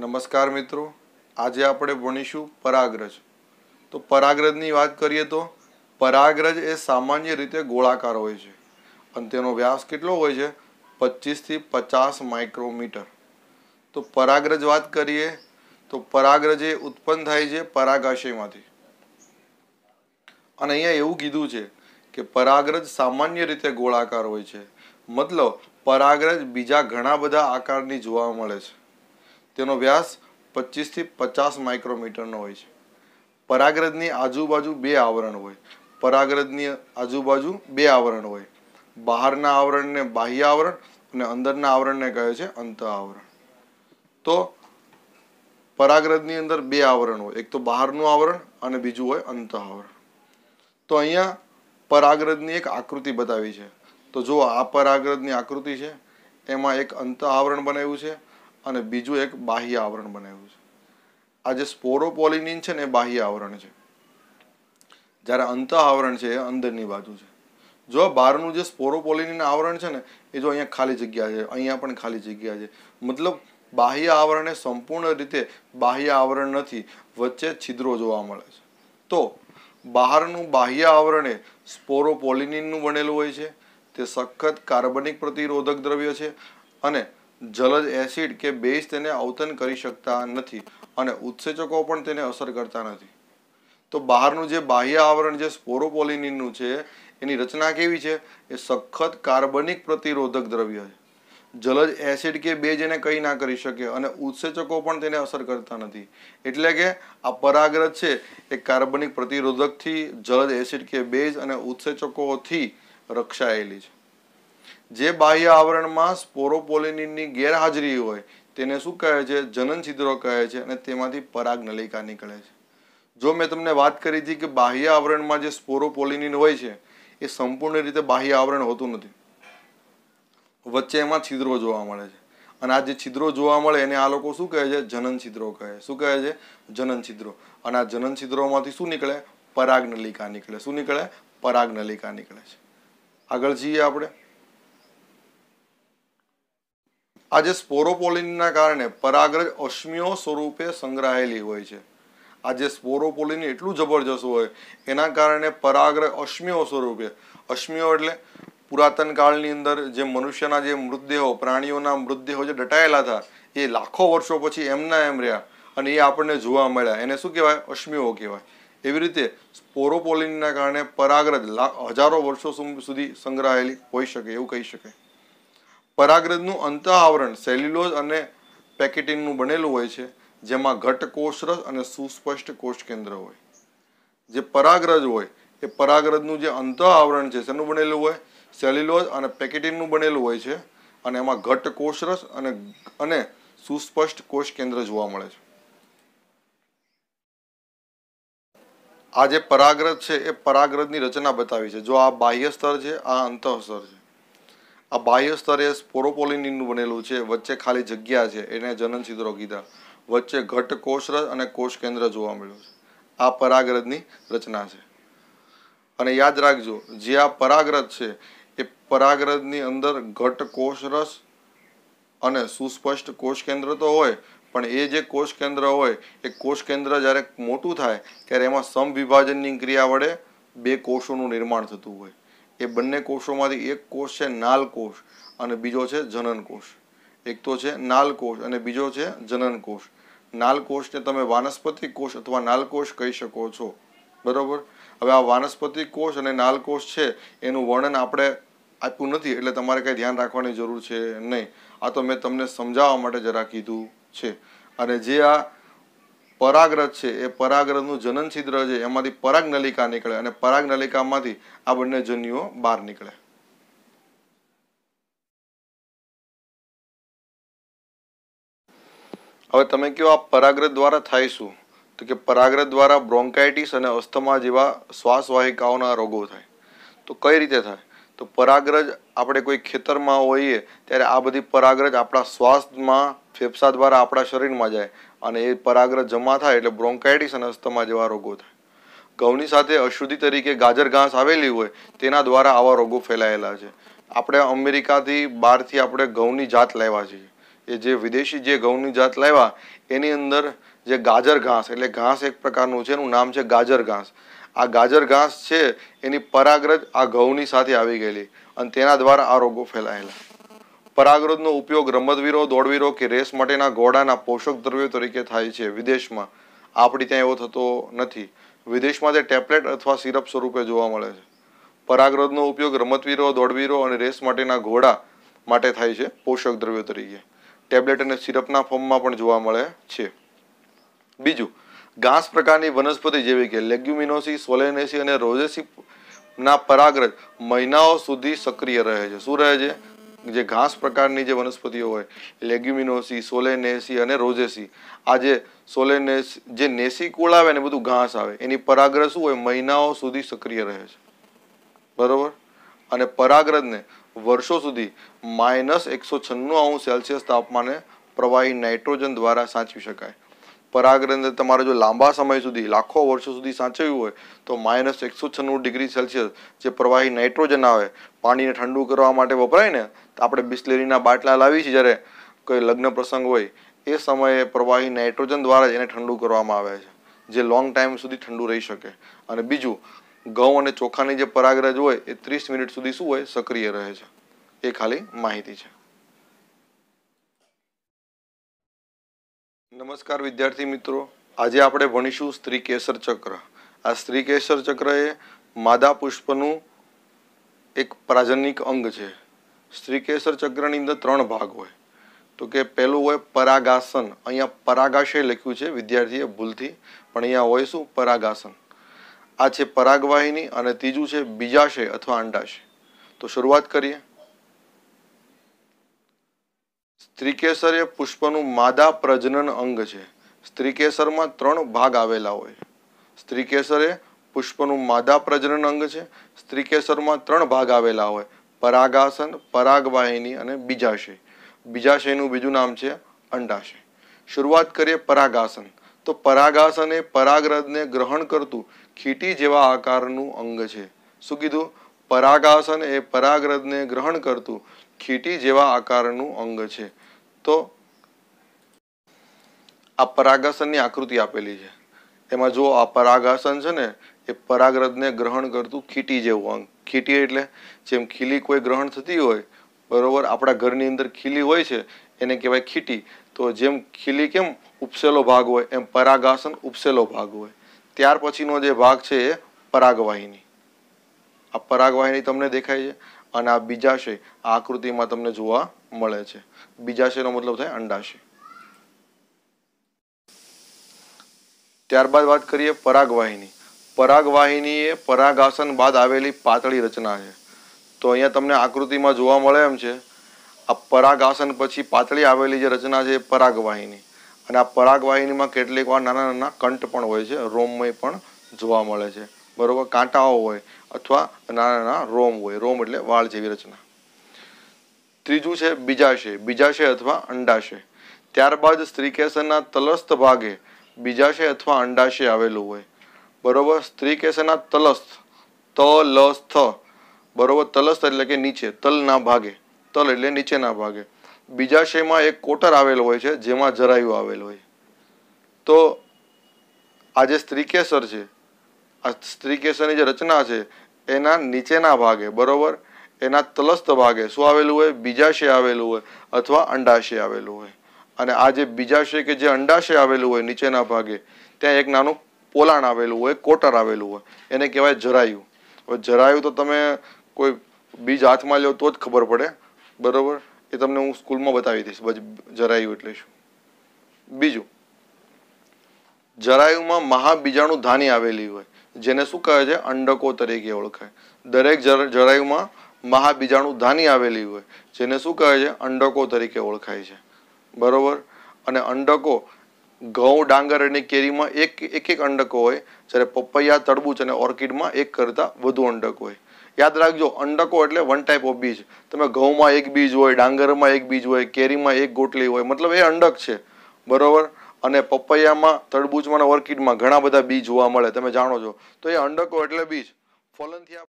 નમસ્કાર મિત્રો આજે આપણે ભણીશું પરાગ્રજ તો પરાગ્રજની વાત કરીએ તો પરાગ્રજ એ સામાન્ય રીતે ગોળાકાર હોય છે અને તેનો વ્યાસ કેટલો હોય છે પચીસથી પચાસ માઇક્રોમીટર તો પરાગ્રજ વાત કરીએ તો પરાગ્રજ એ ઉત્પન્ન થાય છે પરાગાશયમાંથી અને અહીંયા એવું કીધું છે કે પરાગ્રજ સામાન્ય રીતે ગોળાકાર હોય છે મતલબ પરાગ્રજ બીજા ઘણા બધા આકારની જોવા મળે છે તેનો વ્યાસ પચીસથી પચાસ માઇક્રોમીટરનો હોય છે પરાગરજની આજુબાજુ બે આવરણ હોય પરાગરજની આજુબાજુ બે આવરણ હોય બહારના આવરણને બાહ્ય આવરણ અને અંદરના આવરણને કહે છે અંત આવરણ તો પરાગરજની અંદર બે આવરણ હોય એક તો બહારનું આવરણ અને બીજું હોય અંત આવરણ તો અહીંયા પરાગરજની એક આકૃતિ બતાવી છે તો જો આ પરાગરજની આકૃતિ છે એમાં એક અંત આવરણ બનાવ્યું છે અને બીજું એક બાહ્ય આવરણ બનાવ્યું છે આ જે સ્પોરોપોલિનિન છે ને એ બાહ્ય આવરણ છે જ્યારે અંત આવરણ છે એ અંદરની બાજુ છે જો બહારનું જે સ્પોરોપોલિનિન આવરણ છે ને એ જો અહીંયા ખાલી જગ્યા છે અહીંયા પણ ખાલી જગ્યા છે મતલબ બાહ્ય આવરણ એ સંપૂર્ણ રીતે બાહ્ય આવરણ નથી વચ્ચે છિદ્રો જોવા મળે છે તો બહારનું બાહ્ય આવરણ એ સ્પોરોપોલિનિનનું બનેલું હોય છે તે સખત કાર્બનિક પ્રતિરોધક દ્રવ્ય છે અને જલજ એસિડ કે બેઝ તેને અવતન કરી શકતા નથી અને ઉત્સેચકો પણ તેને અસર કરતા નથી તો બહારનું જે બાહ્ય આવરણ જે સ્પોરોપોલિનિનનું છે એની રચના કેવી છે એ સખત કાર્બનિક પ્રતિરોધક દ્રવ્ય છે જલજ એસિડ કે બેઝ એને કંઈ ના કરી શકે અને ઉત્સેચકો પણ તેને અસર કરતા નથી એટલે કે આ પરાગ્રત છે એ કાર્બનિક પ્રતિરોધકથી જલજ એસિડ કે બેઝ અને ઉત્સેચકોથી રક્ષાયેલી છે જે બાહ્ય આવરણમાં સ્પોરોપોલિનિનની ગેરહાજરી હોય તેને શું કહે છે જનન છિદ્રો કહે છે અને તેમાંથી પરાગ નલિકા નીકળે છે જો મેં તમને વાત કરી હતી કે બાહ્ય આવરણમાં જે સ્પોરોપોલિનિન હોય છે એ સંપૂર્ણ રીતે બાહ્ય આવરણ હોતું નથી વચ્ચે એમાં છિદ્રો જોવા મળે છે અને આ જે છિદ્રો જોવા મળે એને આ લોકો શું કહે છે જનન છિદ્રો કહે શું કહે છે જનન છિદ્રો અને આ જનન છિદ્રોમાંથી શું નીકળે પરાગ નલિકા નીકળે શું નીકળે પરાગ નલિકા નીકળે છે આગળ જઈએ આપણે આજે સ્પોરોપોલિનના કારણે પરાગ્રજ અશ્મિઓ સ્વરૂપે સંગ્રહાયેલી હોય છે આજે સ્પોરોપોલિન એટલું જબરજસ્ત હોય એના કારણે પરાગ્રહ અશ્મિઓ સ્વરૂપે અશ્મિઓ એટલે પુરાતન કાળની અંદર જે મનુષ્યના જે મૃતદેહો પ્રાણીઓના મૃતદેહો જે દટાયેલા હતા એ લાખો વર્ષો પછી એમના એમ રહ્યા અને એ આપણને જોવા મળ્યા એને શું કહેવાય અશ્મિઓ કહેવાય એવી રીતે સ્પોરોપોલિનના કારણે પરાગ્રજ હજારો વર્ષો સુધી સંગ્રહાયેલી હોઈ શકે એવું કહી શકાય પરાગ્રજનું આવરણ સેલ્યુલોઝ અને પેકેટિંગનું બનેલું હોય છે જેમાં ઘટ કોષરસ અને સુસ્પષ્ટ કોષ કેન્દ્ર હોય જે પરાગ્રજ હોય એ પરાગ્રજનું જે આવરણ છે શેનું બનેલું હોય સેલ્યુલોઝ અને પેકેટિંગનું બનેલું હોય છે અને એમાં ઘટ કોષરસ અને અને સુસ્પષ્ટ કોષ કેન્દ્ર જોવા મળે છે આ જે પરાગ્રજ છે એ પરાગ્રજની રચના બતાવી છે જો આ બાહ્ય સ્તર છે આ અંતઃ સ્તર છે આ બાહ્ય સ્તરે સ્પોરોપોલિનનું બનેલું છે વચ્ચે ખાલી જગ્યા છે એને જનન છિદ્રો કીધા વચ્ચે ઘટ કોષરસ અને કોષ કેન્દ્ર જોવા મળ્યું છે આ પરાગરજની રચના છે અને યાદ રાખજો જે આ પરાગ્રત છે એ પરાગરજની અંદર ઘટ કોષરસ અને સુસ્પષ્ટ કોષ કેન્દ્ર તો હોય પણ એ જે કોષ કેન્દ્ર હોય એ કોષ કેન્દ્ર જ્યારે મોટું થાય ત્યારે એમાં સમવિભાજનની ક્રિયા વડે બે કોષોનું નિર્માણ થતું હોય એ બંને કોષોમાંથી એક કોષ છે નાલ કોષ અને બીજો છે જનન કોષ એક તો છે નાલ કોષ અને બીજો છે જનન કોષ નાલ કોષને તમે વાનસ્પતિ કોષ અથવા નાલ કોષ કહી શકો છો બરાબર હવે આ વાનસ્પતિ કોષ અને નાલ કોષ છે એનું વર્ણન આપણે આપ્યું નથી એટલે તમારે કંઈ ધ્યાન રાખવાની જરૂર છે નહીં આ તો મેં તમને સમજાવવા માટે જરા કીધું છે અને જે આ પરાગરથ છે એ પરાગરથનું જનન છિદ્ર છે એમાંથી પરાગ નલિકા નીકળે અને પરાગ નલિકામાંથી આ બંને જન્યુઓ બહાર નીકળે હવે તમે કહો આ પરાગરથ દ્વારા થાય શું તો કે પરાગરથ દ્વારા બ્રોન્કાઇટિસ અને અસ્થમા જેવા શ્વાસવાહિકાઓના રોગો થાય તો કઈ રીતે થાય તો પરાગ્રજ આપણે કોઈ ખેતરમાં હોઈએ ત્યારે આ બધી પરાગરજ આપણા શ્વાસમાં ફેફસા દ્વારા આપણા શરીરમાં જાય અને એ પરાગ્રહ જમા થાય એટલે બ્રોન્કાઇટિસ અને અસ્થમા જેવા રોગો થાય ઘઉંની સાથે અશુદ્ધિ તરીકે ગાજર ઘાસ આવેલી હોય તેના દ્વારા આવા રોગો ફેલાયેલા છે આપણે અમેરિકાથી બહારથી આપણે ઘઉંની જાત લાવ્યા છીએ એ જે વિદેશી જે ઘઉંની જાત લાવ્યા એની અંદર જે ગાજર ઘાસ એટલે ઘાસ એક પ્રકારનું છે એનું નામ છે ગાજર ઘાસ આ ગાજર ઘાસ છે એની પરાગ્રજ આ ઘઉંની સાથે આવી ગયેલી અને તેના દ્વારા આ રોગો ફેલાયેલા પરાગરજનો ઉપયોગ રમતવીરો દોડવીરો કે રેસ માટેના ઘોડાના પોષક દ્રવ્યો તરીકે થાય છે વિદેશમાં આપણે ત્યાં એવો થતો નથી વિદેશમાં તે ટેબ્લેટ અથવા સિરપ સ્વરૂપે જોવા મળે છે પરાગરજનો ઉપયોગ રમતવીરો દોડવીરો અને રેસ માટેના ઘોડા માટે થાય છે પોષક દ્રવ્યો તરીકે ટેબ્લેટ અને સિરપના ફોર્મમાં પણ જોવા મળે છે બીજું ઘાસ પ્રકારની વનસ્પતિ જેવી કે લેગ્યુમિનોસી સોલેનેસી અને રોઝેસી ના પરાગરજ મહિનાઓ સુધી સક્રિય રહે છે શું રહે છે જે ઘાસ પ્રકારની જે વનસ્પતિઓ હોય લેગ્યુમિનોસી સોલેનેસી અને રોઝેસી આ જે સોલેનેસ જે નેસી કુળ આવે ને બધું ઘાસ આવે એની પરાગ્રહ શું હોય મહિનાઓ સુધી સક્રિય રહે છે બરાબર અને પરાગ્રદને વર્ષો સુધી માઇનસ એકસો છન્નું અંશ સેલ્સિયસ તાપમાને પ્રવાહી નાઇટ્રોજન દ્વારા સાચવી શકાય પરાગરંધ્ર તમારે જો લાંબા સમય સુધી લાખો વર્ષો સુધી સાચવ્યું હોય તો માઇનસ એકસો છન્નું ડિગ્રી સેલ્સિયસ જે પ્રવાહી નાઇટ્રોજન આવે પાણીને ઠંડુ કરવા માટે વપરાય ને તો આપણે બિસ્લેરીના બાટલા લાવી છીએ જ્યારે કોઈ લગ્ન પ્રસંગ હોય એ સમયે પ્રવાહી નાઇટ્રોજન દ્વારા જ એને ઠંડુ કરવામાં આવે છે જે લોંગ ટાઈમ સુધી ઠંડુ રહી શકે અને બીજું ઘઉં અને ચોખાની જે પરાગરજ હોય એ ત્રીસ મિનિટ સુધી શું હોય સક્રિય રહે છે એ ખાલી માહિતી છે નમસ્કાર વિદ્યાર્થી મિત્રો આજે આપણે ભણીશું સ્ત્રી કેસર ચક્ર આ સ્ત્રી કેસર ચક્ર એ માદા પુષ્પનું એક પ્રાજનિક અંગ છે સ્ત્રી કેસર ચક્રની અંદર ત્રણ ભાગ હોય તો કે પહેલું હોય પરાગાસન અહીંયા પરાગાશય લખ્યું છે વિદ્યાર્થીએ ભૂલથી પણ અહીંયા હોય શું પરાગાસન આ છે પરાગવાહિની અને ત્રીજું છે બીજાશય અથવા અંડાશય તો શરૂઆત કરીએ સ્ત્રીકેસર એ પુષ્પનું માદા પ્રજનન અંગ છે સ્ત્રીકેસરમાં ત્રણ ભાગ આવેલા હોય સ્ત્રીકેસર એ પુષ્પનું માદા પ્રજનન અંગ છે સ્ત્રીકેસરમાં ત્રણ ભાગ આવેલા હોય પરાગાસન પરાગવાહિની અને બીજાશય બીજાશયનું બીજું નામ છે અંડાશય શરૂઆત કરીએ પરાગાસન તો પરાગાસન એ પરાગરજને ગ્રહણ કરતું ખીટી જેવા આકારનું અંગ છે શું કીધું પરાગાસન એ પરાગરજને ગ્રહણ કરતું ખીટી જેવા આકારનું અંગ છે તો આ પરાગાસનની આકૃતિ આપેલી છે એમાં જો આ પરાગાસન છે ને એ પરાગરદને ગ્રહણ કરતું ખીટી જેવું અંગ ખીટી એટલે જેમ ખીલી કોઈ ગ્રહણ થતી હોય બરોબર આપણા ઘરની અંદર ખીલી હોય છે એને કહેવાય ખીટી તો જેમ ખીલી કેમ ઉપસેલો ભાગ હોય એમ પરાગાસન ઉપસેલો ભાગ હોય ત્યાર પછીનો જે ભાગ છે એ પરાગવાહિની આ પરાગવાહિની તમને દેખાય છે અને આ બીજાશય આ આકૃતિમાં તમને જોવા મળે છે બીજાશયનો મતલબ થાય અંડાશય ત્યારબાદ વાત કરીએ પરાગવાહિની પરાગવાહિની એ પરાગાસન બાદ આવેલી પાતળી રચના છે તો અહીંયા તમને આકૃતિમાં જોવા મળે એમ છે આ પરાગાસન પછી પાતળી આવેલી જે રચના છે એ પરાગવાહિની અને આ પરાગવાહિનીમાં કેટલીક વાર નાના નાના કંઠ પણ હોય છે રોમમય પણ જોવા મળે છે બરોબર કાંટાઓ હોય અથવા નાના નાના રોમ હોય રોમ એટલે વાળ જેવી રચના ત્રીજું છે બીજાશય બીજાશય અથવા અંડાશય ત્યારબાદ સ્ત્રીકેસરના તલસ્થ ભાગે બીજાશય અથવા અંડાશય આવેલું હોય બરોબર સ્ત્રીકેસરના તલસ્થ તલસ્થ બરોબર તલસ્થ એટલે કે નીચે તલના ભાગે તલ એટલે નીચેના ભાગે બીજાશયમાં એક કોટર આવેલો હોય છે જેમાં જરાયુ આવેલું હોય તો આજે જે સ્ત્રીકેસર છે આ સ્ત્રીકેસરની જે રચના છે એના નીચેના ભાગે બરોબર એના તલસ્થ ભાગે શું આવેલું હોય બીજાશય આવેલું હોય અથવા અંડાશય આવેલું હોય અને આ જે બીજાશય કે જે અંડાશય આવેલું હોય નીચેના ભાગે ત્યાં એક નાનું પોલાણ આવેલું હોય કોટર આવેલું હોય એને કહેવાય જરાયું હવે જરાયું તો તમે કોઈ બીજ હાથમાં લો તો જ ખબર પડે બરોબર એ તમને હું સ્કૂલમાં બતાવી દઈશ જરાયું એટલે શું બીજું જરાયુમાં મહાબીજાણુ ધાની આવેલી હોય જેને શું કહે છે અંડકો તરીકે ઓળખાય દરેક જરાયુમાં મહાબીજાણુ ધાની આવેલી હોય જેને શું કહે છે અંડકો તરીકે ઓળખાય છે બરોબર અને અંડકો ઘઉં ડાંગર અને કેરીમાં એક એક એક અંડકો હોય જ્યારે પપૈયા તરબૂચ અને ઓર્કિડમાં એક કરતાં વધુ અંડક હોય યાદ રાખજો અંડકો એટલે વન ટાઈપ ઓફ બીજ તમે ઘઉંમાં એક બીજ હોય ડાંગરમાં એક બીજ હોય કેરીમાં એક ગોટલી હોય મતલબ એ અંડક છે બરોબર અને પપૈયામાં તરબૂચમાં અને ઓર્કિડમાં ઘણા બધા બીજ જોવા મળે તમે જાણો છો તો એ અંડકો એટલે બીજ ફોલન